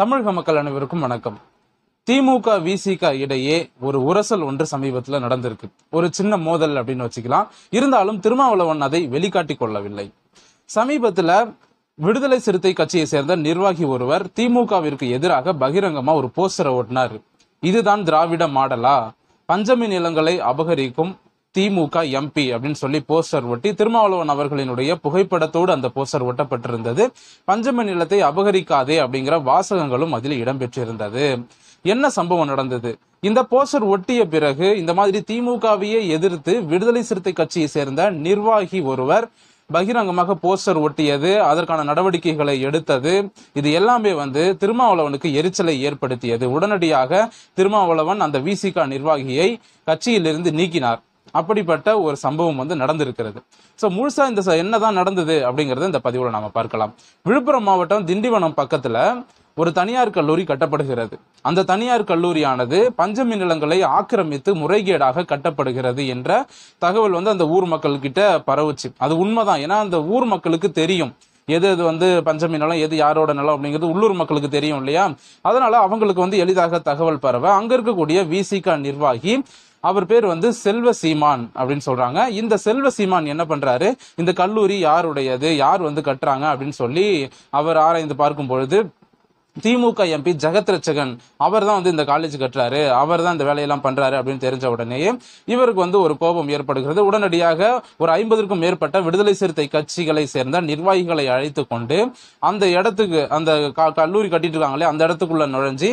தமிழக மக்கள் அனைவருக்கும் வணக்கம் திமுக விசிக இடையே ஒரு உரசல் ஒன்று சமீபத்தில் நடந்திருக்கு ஒரு சின்ன மோதல் அப்படின்னு வச்சுக்கலாம் இருந்தாலும் திருமாவளவன் அதை வெளிக்காட்டிக் கொள்ளவில்லை சமீபத்தில் விடுதலை சிறுத்தை கட்சியை சேர்ந்த நிர்வாகி ஒருவர் திமுகவிற்கு எதிராக பகிரங்கமா ஒரு போஸ்டரை ஓட்டினார் இதுதான் திராவிட மாடலா பஞ்சமி நிலங்களை அபகரிக்கும் திமுக எம்பி அப்படின்னு சொல்லி போஸ்டர் ஒட்டி திருமாவளவன் அவர்களினுடைய புகைப்படத்தோடு அந்த போஸ்டர் ஒட்டப்பட்டிருந்தது பஞ்சம நிலத்தை அபகரிக்காதே அப்படிங்கிற வாசகங்களும் அதில் இடம்பெற்றிருந்தது என்ன சம்பவம் நடந்தது இந்த போஸ்டர் ஒட்டிய பிறகு இந்த மாதிரி திமுகவையே எதிர்த்து விடுதலை சிறுத்தை கட்சியை சேர்ந்த நிர்வாகி ஒருவர் பகிரங்கமாக போஸ்டர் ஒட்டியது அதற்கான நடவடிக்கைகளை எடுத்தது இது எல்லாமே வந்து திருமாவளவனுக்கு எரிச்சலை ஏற்படுத்தியது உடனடியாக திருமாவளவன் அந்த விசிகா நிர்வாகியை கட்சியிலிருந்து நீக்கினார் அப்படிப்பட்ட ஒரு சம்பவம் வந்து நடந்திருக்கிறது ஸோ முழுசா இந்த என்னதான் நடந்தது அப்படிங்கறத இந்த பதிவுல நாம பார்க்கலாம் விழுப்புரம் மாவட்டம் திண்டிவனம் பக்கத்துல ஒரு தனியார் கல்லூரி கட்டப்படுகிறது அந்த தனியார் கல்லூரியானது பஞ்சமி நிலங்களை ஆக்கிரமித்து முறைகேடாக கட்டப்படுகிறது என்ற தகவல் வந்து அந்த ஊர் மக்கள்கிட்ட பரவுச்சு அது உண்மைதான் ஏன்னா அந்த ஊர் மக்களுக்கு தெரியும் எது எது வந்து பஞ்சமி நிலம் எது யாரோட நிலம் அப்படிங்கிறது உள்ளூர் மக்களுக்கு தெரியும் இல்லையா அதனால அவங்களுக்கு வந்து எளிதாக தகவல் பரவ அங்க இருக்கக்கூடிய விசிகா நிர்வாகி அவர் பேர் வந்து செல்வ சீமான் அப்படின்னு சொல்றாங்க இந்த செல்வ சீமான் என்ன பண்றாரு இந்த கல்லூரி யாருடையது யார் வந்து கட்டுறாங்க அப்படின்னு சொல்லி அவர் ஆராய்ந்து பார்க்கும் பொழுது திமுக எம்பி ஜெகத் அவர் தான் வந்து இந்த காலேஜ் கட்டுறாரு அவர் தான் இந்த வேலையெல்லாம் பண்றாரு அப்படின்னு தெரிஞ்ச உடனேயே இவருக்கு வந்து ஒரு கோபம் ஏற்படுகிறது உடனடியாக ஒரு ஐம்பதுக்கும் மேற்பட்ட விடுதலை சிறுத்தை கட்சிகளை சேர்ந்த நிர்வாகிகளை அழைத்து கொண்டு அந்த இடத்துக்கு அந்த கல்லூரி கட்டிட்டு இருக்காங்களே அந்த இடத்துக்குள்ள நுழைஞ்சி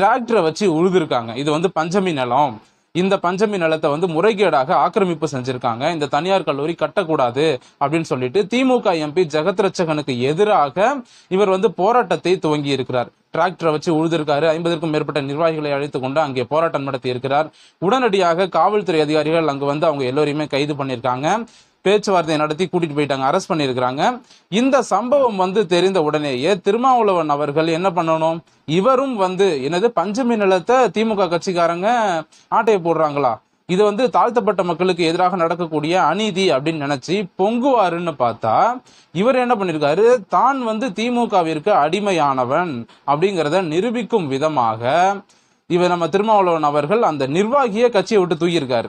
டிராக்டரை வச்சு உழுதுருக்காங்க இது வந்து பஞ்சமி நிலம் இந்த பஞ்சமி நிலத்தை வந்து முறைகேடாக ஆக்கிரமிப்பு செஞ்சிருக்காங்க இந்த தனியார் கல்லூரி கட்டக்கூடாது அப்படின்னு சொல்லிட்டு திமுக எம்பி ஜெகத் ரச்சகனுக்கு எதிராக இவர் வந்து போராட்டத்தை துவங்கி இருக்கிறார் டிராக்டரை வச்சு உழுதிருக்காரு ஐம்பதுக்கும் மேற்பட்ட நிர்வாகிகளை அழைத்து கொண்டு அங்கே போராட்டம் நடத்தி இருக்கிறார் உடனடியாக காவல்துறை அதிகாரிகள் அங்கு வந்து அவங்க எல்லோரையுமே கைது பண்ணியிருக்காங்க பேச்சுவார்த்தை நடத்தி கூட்டிட்டு போயிட்டாங்க அரெஸ்ட் பண்ணியிருக்கிறாங்க இந்த சம்பவம் வந்து தெரிந்த உடனேயே திருமாவளவன் அவர்கள் என்ன பண்ணணும் இவரும் வந்து என்னது பஞ்சமி நிலத்தை திமுக கட்சிக்காரங்க ஆட்டையை போடுறாங்களா இது வந்து தாழ்த்தப்பட்ட மக்களுக்கு எதிராக நடக்கக்கூடிய அநீதி அப்படின்னு நினைச்சு பொங்குவாருன்னு பார்த்தா இவர் என்ன பண்ணிருக்காரு தான் வந்து திமுகவிற்கு அடிமையானவன் அப்படிங்கிறத நிரூபிக்கும் விதமாக இவர் நம்ம திருமாவளவன் அவர்கள் அந்த நிர்வாகியை கட்சியை விட்டு தூக்கியிருக்காரு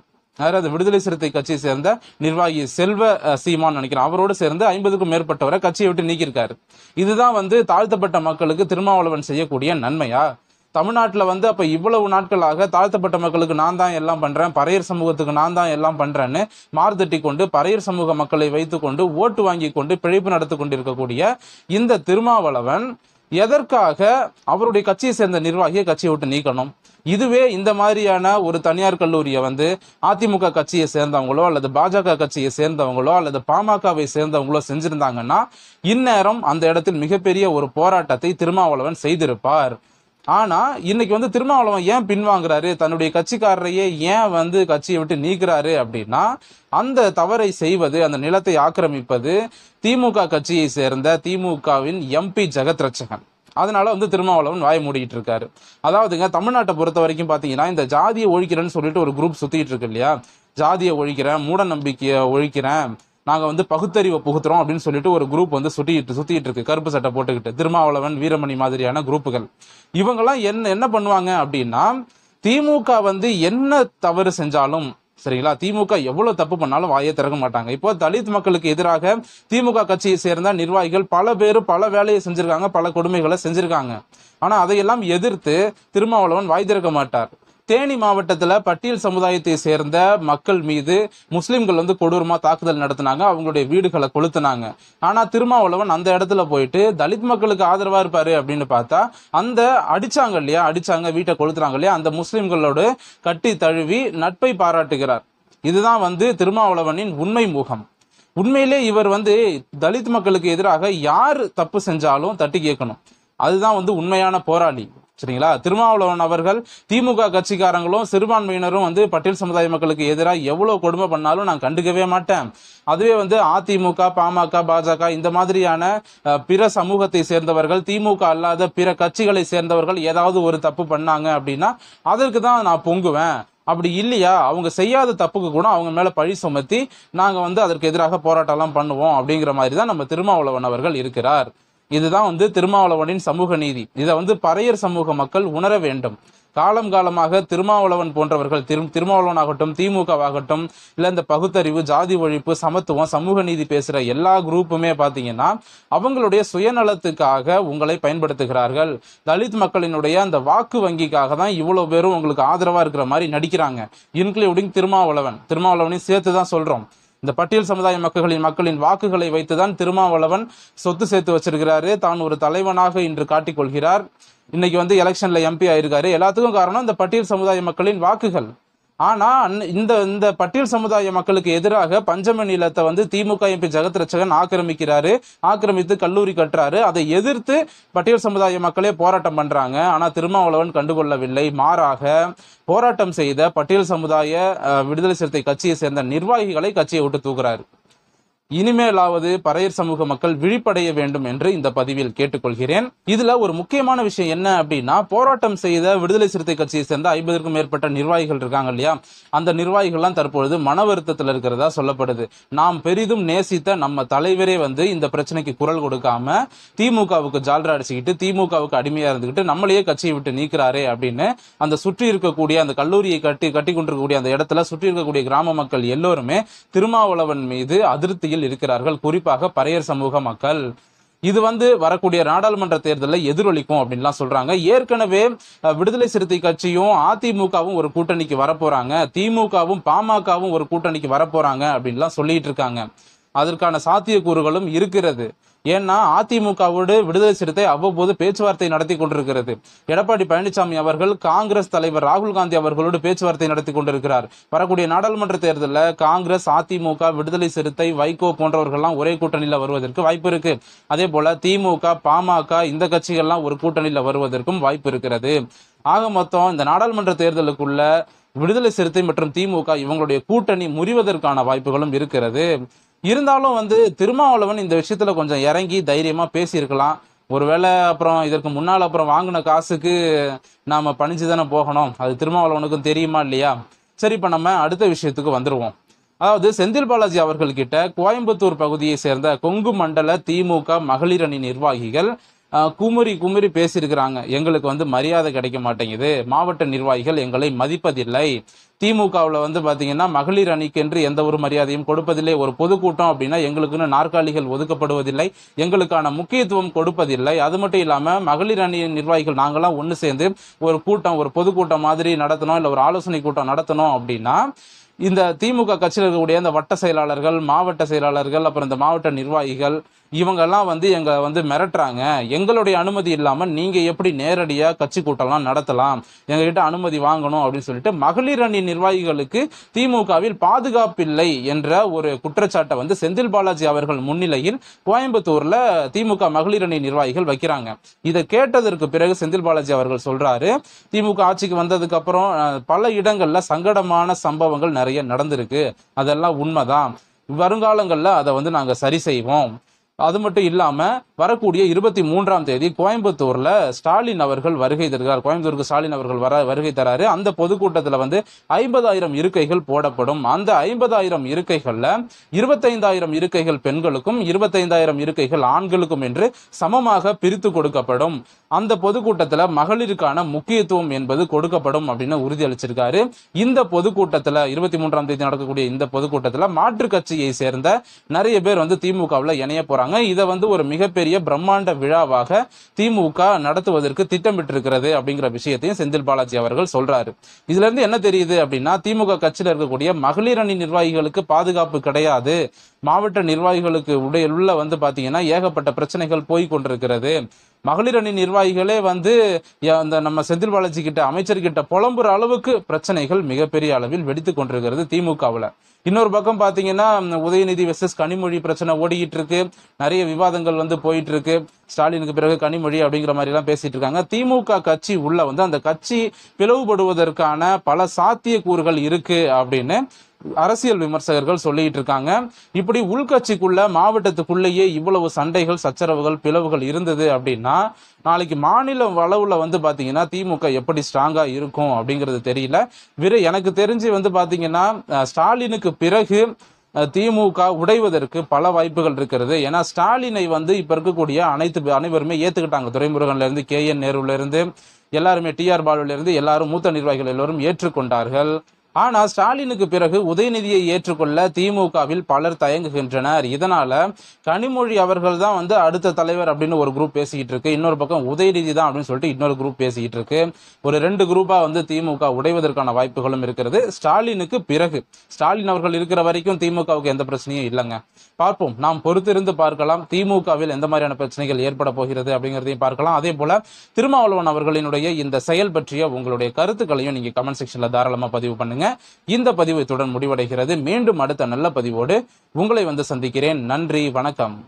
அதாவது விடுதலை சிறுத்தை கட்சியை சேர்ந்த நிர்வாகி செல்வ சீமான் நினைக்கிறேன் அவரோடு சேர்ந்து ஐம்பதுக்கும் மேற்பட்டவரை கட்சியை விட்டு நீக்கியிருக்காரு இதுதான் வந்து தாழ்த்தப்பட்ட மக்களுக்கு திருமாவளவன் செய்யக்கூடிய நன்மையா தமிழ்நாட்டில் வந்து அப்போ இவ்வளவு நாட்களாக தாழ்த்தப்பட்ட மக்களுக்கு நான் தான் எல்லாம் பண்ணுறேன் பறையர் சமூகத்துக்கு நான் தான் எல்லாம் பண்ணுறேன்னு மார்த்தட்டி கொண்டு பறையர் சமூக மக்களை வைத்துக்கொண்டு ஓட்டு வாங்கி கொண்டு பிழைப்பு நடத்தி கொண்டிருக்கக்கூடிய இந்த திருமாவளவன் எதற்காக அவருடைய கட்சியை சேர்ந்த நிர்வாகியை கட்சியை விட்டு நீக்கணும் இதுவே இந்த மாதிரியான ஒரு தனியார் கல்லூரியை வந்து அதிமுக கட்சியை சேர்ந்தவங்களோ அல்லது பாஜக கட்சியை சேர்ந்தவங்களோ அல்லது பாமகவை சேர்ந்தவங்களோ செஞ்சிருந்தாங்கன்னா இந்நேரம் அந்த இடத்தில் மிகப்பெரிய ஒரு போராட்டத்தை திருமாவளவன் செய்திருப்பார் ஆனால் இன்னைக்கு வந்து திருமாவளவன் ஏன் பின்வாங்குறாரு தன்னுடைய கட்சிக்காரரையே ஏன் வந்து கட்சியை விட்டு நீக்கிறாரு அப்படின்னா அந்த தவறை செய்வது அந்த நிலத்தை ஆக்கிரமிப்பது திமுக கட்சியை சேர்ந்த திமுகவின் எம்பி ஜெகத் ரட்சகன் அதனால வந்து திருமாவளவன் வாய மூடிட்டு இருக்காரு அதாவதுங்க தமிழ்நாட்டை பொறுத்த வரைக்கும் பாத்தீங்கன்னா இந்த ஜாதியை ஒழிக்கிறேன்னு சொல்லிட்டு ஒரு குரூப் சுத்திட்டு இருக்கு இல்லையா ஜாதியை ஒழிக்கிறேன் மூட நம்பிக்கையை ஒழிக்கிறேன் நாங்கள் வந்து பகுத்தறிவை புகுத்துறோம் அப்படின்னு சொல்லிட்டு ஒரு குரூப் வந்து சுட்டிக்கிட்டு சுற்றிட்டு இருக்கு கருப்பு சட்டை போட்டுக்கிட்டு திருமாவளவன் வீரமணி மாதிரியான குரூப்புகள் இவங்கெல்லாம் என்ன என்ன பண்ணுவாங்க அப்படின்னா திமுக வந்து என்ன தவறு செஞ்சாலும் சரிங்களா திமுக எவ்வளவு தப்பு பண்ணாலும் வாயை திறக்க மாட்டாங்க இப்போ தலித் மக்களுக்கு எதிராக திமுக கட்சியை சேர்ந்த நிர்வாகிகள் பல பேர் பல வேலையை செஞ்சிருக்காங்க பல கொடுமைகளை செஞ்சிருக்காங்க ஆனா அதையெல்லாம் எதிர்த்து திருமாவளவன் வாய் திறக்க மாட்டார் தேனி மாவட்டத்தில் பட்டியல் சமுதாயத்தை சேர்ந்த மக்கள் மீது முஸ்லீம்கள் வந்து கொடூரமாக தாக்குதல் நடத்தினாங்க அவங்களுடைய வீடுகளை கொளுத்துனாங்க ஆனால் திருமாவளவன் அந்த இடத்துல போயிட்டு தலித் மக்களுக்கு ஆதரவாக இருப்பார் அப்படின்னு பார்த்தா அந்த அடித்தாங்க இல்லையா அடித்தாங்க வீட்டை கொளுத்துறாங்க இல்லையா அந்த முஸ்லீம்களோடு கட்டி தழுவி நட்பை பாராட்டுகிறார் இதுதான் வந்து திருமாவளவனின் உண்மை முகம் உண்மையிலே இவர் வந்து தலித் மக்களுக்கு எதிராக யார் தப்பு செஞ்சாலும் தட்டி கேட்கணும் அதுதான் வந்து உண்மையான போராளி சரிங்களா திருமாவளவன் அவர்கள் திமுக கட்சிக்காரங்களும் சிறுபான்மையினரும் வந்து பட்டியல் சமுதாய மக்களுக்கு எதிராக எவ்வளோ கொடுமை பண்ணாலும் நான் கண்டுக்கவே மாட்டேன் அதுவே வந்து அதிமுக பாமக பாஜக இந்த மாதிரியான பிற சமூகத்தை சேர்ந்தவர்கள் திமுக அல்லாத பிற கட்சிகளை சேர்ந்தவர்கள் ஏதாவது ஒரு தப்பு பண்ணாங்க அப்படின்னா அதற்கு தான் நான் பொங்குவேன் அப்படி இல்லையா அவங்க செய்யாத தப்புக்கு கூட அவங்க மேலே பழி சுமத்தி நாங்கள் வந்து அதற்கு எதிராக போராட்டம்லாம் பண்ணுவோம் அப்படிங்கிற மாதிரி தான் நம்ம திருமாவளவன் அவர்கள் இருக்கிறார் இதுதான் வந்து திருமாவளவனின் சமூக நீதி இதை வந்து பறையர் சமூக மக்கள் உணர வேண்டும் காலம் காலமாக திருமாவளவன் போன்றவர்கள் திரு திருமாவளவன் ஆகட்டும் திமுகவாகட்டும் இல்லை இந்த பகுத்தறிவு ஜாதி ஒழிப்பு சமத்துவம் சமூக நீதி பேசுகிற எல்லா குரூப்புமே பார்த்தீங்கன்னா அவங்களுடைய சுயநலத்துக்காக உங்களை பயன்படுத்துகிறார்கள் தலித் மக்களினுடைய அந்த வாக்கு வங்கிக்காக தான் இவ்வளோ பேரும் உங்களுக்கு ஆதரவாக இருக்கிற மாதிரி நடிக்கிறாங்க இன்க்ளூடிங் திருமாவளவன் திருமாவளவனையும் சேர்த்து தான் சொல்கிறோம் இந்த பட்டியல் சமுதாய மக்களின் மக்களின் வாக்குகளை வைத்துதான் திருமாவளவன் சொத்து சேர்த்து வச்சிருக்கிறாரு தான் ஒரு தலைவனாக இன்று காட்டிக்கொள்கிறார் இன்னைக்கு வந்து எலெக்ஷன்ல எம்பி ஆயிருக்காரு எல்லாத்துக்கும் காரணம் இந்த பட்டியல் சமுதாய மக்களின் வாக்குகள் ஆனால் இந்த இந்த பட்டியல் சமுதாய மக்களுக்கு எதிராக பஞ்சம நிலத்தை வந்து திமுக எம்பி ஜெகத் ரட்சகன் ஆக்கிரமிக்கிறாரு ஆக்கிரமித்து கல்லூரி கட்டுறாரு அதை எதிர்த்து பட்டியல் சமுதாய மக்களே போராட்டம் பண்றாங்க ஆனால் திருமாவளவன் கண்டுகொள்ளவில்லை மாறாக போராட்டம் செய்த பட்டியல் சமுதாய விடுதலை சிறுத்தை கட்சியை சேர்ந்த நிர்வாகிகளை கட்சியை விட்டு தூக்குறாரு இனிமேலாவது பறையர் சமூக மக்கள் விழிப்படைய வேண்டும் என்று இந்த பதிவில் கேட்டுக்கொள்கிறேன் இதுல ஒரு முக்கியமான விஷயம் என்ன அப்படின்னா போராட்டம் செய்த விடுதலை சிறுத்தை கட்சியை சேர்ந்த ஐம்பதற்கும் மேற்பட்ட நிர்வாகிகள் இருக்காங்க இல்லையா அந்த நிர்வாகிகள்லாம் தற்பொழுது மன வருத்தத்தில் இருக்கிறதா சொல்லப்படுது நாம் பெரிதும் நேசித்த நம்ம தலைவரே வந்து இந்த பிரச்சனைக்கு குரல் கொடுக்காம திமுகவுக்கு ஜால்ரா அடிச்சுக்கிட்டு திமுகவுக்கு அடிமையா இருந்துகிட்டு நம்மளையே கட்சியை விட்டு நீக்கிறாரே அப்படின்னு அந்த சுற்றி இருக்கக்கூடிய அந்த கல்லூரியை கட்டி கட்டி கொண்டிருக்கக்கூடிய அந்த இடத்துல சுற்றி இருக்கக்கூடிய கிராம மக்கள் எல்லோருமே திருமாவளவன் மீது அதிருப்தியில் நிலையில் இருக்கிறார்கள் குறிப்பாக பறையர் சமூக மக்கள் இது வந்து வரக்கூடிய நாடாளுமன்ற தேர்தலில் எதிரொலிக்கும் அப்படின்லாம் சொல்றாங்க ஏற்கனவே விடுதலை சிறுத்தை கட்சியும் அதிமுகவும் ஒரு கூட்டணிக்கு வரப்போறாங்க திமுகவும் பாமகவும் ஒரு கூட்டணிக்கு வரப்போறாங்க அப்படின்லாம் சொல்லிட்டு இருக்காங்க அதற்கான சாத்தியக்கூறுகளும் இருக்கிறது ஏன்னா அதிமுகவோடு விடுதலை சிறுத்தை அவ்வப்போது பேச்சுவார்த்தை நடத்தி கொண்டிருக்கிறது எடப்பாடி பழனிசாமி அவர்கள் காங்கிரஸ் தலைவர் ராகுல் காந்தி அவர்களோடு பேச்சுவார்த்தை நடத்தி கொண்டிருக்கிறார் வரக்கூடிய நாடாளுமன்ற தேர்தலில் காங்கிரஸ் அதிமுக விடுதலை சிறுத்தை வைகோ போன்றவர்கள்லாம் ஒரே கூட்டணியில் வருவதற்கு வாய்ப்பு இருக்கு அதே போல திமுக பாமக இந்த கட்சிகள்லாம் ஒரு கூட்டணியில் வருவதற்கும் வாய்ப்பு இருக்கிறது ஆக மொத்தம் இந்த நாடாளுமன்ற தேர்தலுக்குள்ள விடுதலை சிறுத்தை மற்றும் திமுக இவங்களுடைய கூட்டணி முறிவதற்கான வாய்ப்புகளும் இருக்கிறது இருந்தாலும் வந்து திருமாவளவன் இந்த விஷயத்துல கொஞ்சம் இறங்கி தைரியமா பேசியிருக்கலாம் ஒருவேளை அப்புறம் இதற்கு முன்னால் அப்புறம் வாங்கின காசுக்கு நாம் பணிஞ்சு தானே போகணும் அது திருமாவளவனுக்கும் தெரியுமா இல்லையா சரி இப்போ நம்ம அடுத்த விஷயத்துக்கு வந்துடுவோம் அதாவது செந்தில் பாலாஜி அவர்கள்கிட்ட கோயம்புத்தூர் பகுதியை சேர்ந்த கொங்கு மண்டல திமுக மகளிரணி நிர்வாகிகள் குமரி குமரி பேசியிருக்கிறாங்க எங்களுக்கு வந்து மரியாதை கிடைக்க மாட்டேங்குது மாவட்ட நிர்வாகிகள் எங்களை மதிப்பதில்லை திமுகவில் வந்து பார்த்தீங்கன்னா மகளிர் அணிக்கென்று எந்த ஒரு மரியாதையும் கொடுப்பதில்லை ஒரு பொதுக்கூட்டம் அப்படின்னா எங்களுக்குன்னு நாற்காலிகள் ஒதுக்கப்படுவதில்லை எங்களுக்கான முக்கியத்துவம் கொடுப்பதில்லை அது மட்டும் இல்லாமல் மகளிர் அணி நிர்வாகிகள் நாங்களாம் ஒன்று சேர்ந்து ஒரு கூட்டம் ஒரு பொதுக்கூட்டம் மாதிரி நடத்தணும் இல்லை ஒரு ஆலோசனை கூட்டம் நடத்தணும் அப்படின்னா இந்த திமுக கட்சியில் இருக்கக்கூடிய அந்த வட்ட செயலாளர்கள் மாவட்ட செயலாளர்கள் அப்புறம் இந்த மாவட்ட நிர்வாகிகள் இவங்கெல்லாம் வந்து எங்களை வந்து மிரட்டுறாங்க எங்களுடைய அனுமதி இல்லாமல் நீங்கள் எப்படி நேரடியாக கட்சி கூட்டம்லாம் நடத்தலாம் எங்ககிட்ட அனுமதி வாங்கணும் அப்படின்னு சொல்லிட்டு மகளிர் அணி நிர்வாகிகளுக்கு திமுகவில் பாதுகாப்பில்லை என்ற ஒரு குற்றச்சாட்டை வந்து செந்தில் பாலாஜி அவர்கள் முன்னிலையில் கோயம்புத்தூரில் திமுக மகளிர் அணி நிர்வாகிகள் வைக்கிறாங்க இதை கேட்டதற்கு பிறகு செந்தில் பாலாஜி அவர்கள் சொல்கிறாரு திமுக ஆட்சிக்கு வந்ததுக்கப்புறம் பல இடங்களில் சங்கடமான சம்பவங்கள் நிறைய நிறைய நடந்திருக்கு அதெல்லாம் உண்மைதான் வருங்காலங்களில் அதை வந்து நாங்கள் சரி செய்வோம் அது மட்டும் இல்லாமல் வரக்கூடிய இருபத்தி மூன்றாம் தேதி கோயம்புத்தூரில் ஸ்டாலின் அவர்கள் வருகை தருகிறார் கோயம்புத்தூருக்கு ஸ்டாலின் அவர்கள் வர வருகை தராரு அந்த பொதுக்கூட்டத்தில் வந்து ஐம்பதாயிரம் இருக்கைகள் போடப்படும் அந்த ஐம்பதாயிரம் இருக்கைகளில் இருபத்தைந்தாயிரம் இருக்கைகள் பெண்களுக்கும் இருபத்தைந்தாயிரம் இருக்கைகள் ஆண்களுக்கும் என்று சமமாக பிரித்து கொடுக்கப்படும் அந்த பொதுக்கூட்டத்தில் மகளிருக்கான முக்கியத்துவம் என்பது கொடுக்கப்படும் அப்படின்னு உறுதியளிச்சிருக்காரு இந்த பொதுக்கூட்டத்தில் இருபத்தி மூன்றாம் தேதி நடக்கக்கூடிய இந்த பொதுக்கூட்டத்தில் மாற்றுக் கட்சியை சேர்ந்த நிறைய பேர் வந்து திமுகவில் இணைய போறாங்க சொல்றாங்க இதை வந்து ஒரு மிகப்பெரிய பிரம்மாண்ட விழாவாக திமுக நடத்துவதற்கு திட்டமிட்டிருக்கிறது அப்படிங்கிற விஷயத்தையும் செந்தில் பாலாஜி அவர்கள் சொல்றாரு இதுல இருந்து என்ன தெரியுது அப்படின்னா திமுக கட்சியில் இருக்கக்கூடிய மகளிர் அணி நிர்வாகிகளுக்கு பாதுகாப்பு கிடையாது மாவட்ட நிர்வாகிகளுக்கு உடைய உள்ள வந்து பாத்தீங்கன்னா ஏகப்பட்ட பிரச்சனைகள் போய் கொண்டிருக்கிறது மகளிர் அணி நிர்வாகிகளே வந்து அந்த நம்ம செந்தில் பாலாஜி கிட்ட அமைச்சர்கிட்ட புலம்புற அளவுக்கு பிரச்சனைகள் மிகப்பெரிய அளவில் வெடித்து கொண்டிருக்கிறது திமுகவில் இன்னொரு பக்கம் பாத்தீங்கன்னா உதயநிதி வெர்சஸ் கனிமொழி பிரச்சனை ஓடிக்கிட்டு இருக்கு நிறைய விவாதங்கள் வந்து போயிட்டு இருக்கு ஸ்டாலினுக்கு பிறகு கனிமொழி அப்படிங்கிற மாதிரி எல்லாம் பேசிட்டு இருக்காங்க திமுக கட்சி உள்ள வந்து அந்த கட்சி பிளவுபடுவதற்கான பல சாத்திய கூறுகள் இருக்கு அப்படின்னு அரசியல் விமர்சகர்கள் சொல்லிட்டு இருக்காங்க இப்படி உள்கட்சிக்குள்ள மாவட்டத்துக்குள்ளேயே இவ்வளவு சண்டைகள் சச்சரவுகள் பிளவுகள் இருந்தது அப்படின்னா நாளைக்கு மாநில அளவுல வந்து பாத்தீங்கன்னா திமுக எப்படி ஸ்ட்ராங்கா இருக்கும் அப்படிங்கிறது தெரியல விர எனக்கு தெரிஞ்சு வந்து பாத்தீங்கன்னா ஸ்டாலினுக்கு பிறகு திமுக உடைவதற்கு பல வாய்ப்புகள் இருக்கிறது ஏன்னா ஸ்டாலினை வந்து இப்ப இருக்கக்கூடிய அனைத்து அனைவருமே ஏத்துக்கிட்டாங்க துறைமுருகன்ல இருந்து கே என் நேருல இருந்து எல்லாருமே டிஆர் பாலுல இருந்து எல்லாரும் மூத்த நிர்வாகிகள் எல்லோரும் ஏற்றுக்கொண்டார்கள் ஆனால் ஸ்டாலினுக்கு பிறகு உதயநிதியை ஏற்றுக்கொள்ள திமுகவில் பலர் தயங்குகின்றனர் இதனால கனிமொழி அவர்கள் தான் வந்து அடுத்த தலைவர் அப்படின்னு ஒரு குரூப் பேசிக்கிட்டு இருக்கு இன்னொரு பக்கம் உதயநிதி தான் அப்படின்னு சொல்லிட்டு இன்னொரு குரூப் பேசிக்கிட்டு இருக்கு ஒரு ரெண்டு குரூப்பா வந்து திமுக உடைவதற்கான வாய்ப்புகளும் இருக்கிறது ஸ்டாலினுக்கு பிறகு ஸ்டாலின் அவர்கள் இருக்கிற வரைக்கும் திமுகவுக்கு எந்த பிரச்சனையும் இல்லைங்க பார்ப்போம் நாம் பொறுத்திருந்து பார்க்கலாம் திமுகவில் எந்த மாதிரியான பிரச்சனைகள் ஏற்பட போகிறது அப்படிங்கிறதையும் பார்க்கலாம் அதே போல திருமாவளவன் அவர்களினுடைய இந்த செயல் பற்றிய உங்களுடைய கருத்துக்களையும் நீங்க கமெண்ட் செக்ஷன்ல தாராளமா பதிவு பண்ணுங்க பாருங்க இந்த பதிவு இத்துடன் முடிவடைகிறது மீண்டும் அடுத்த நல்ல பதிவோடு உங்களை வந்து சந்திக்கிறேன் நன்றி வணக்கம்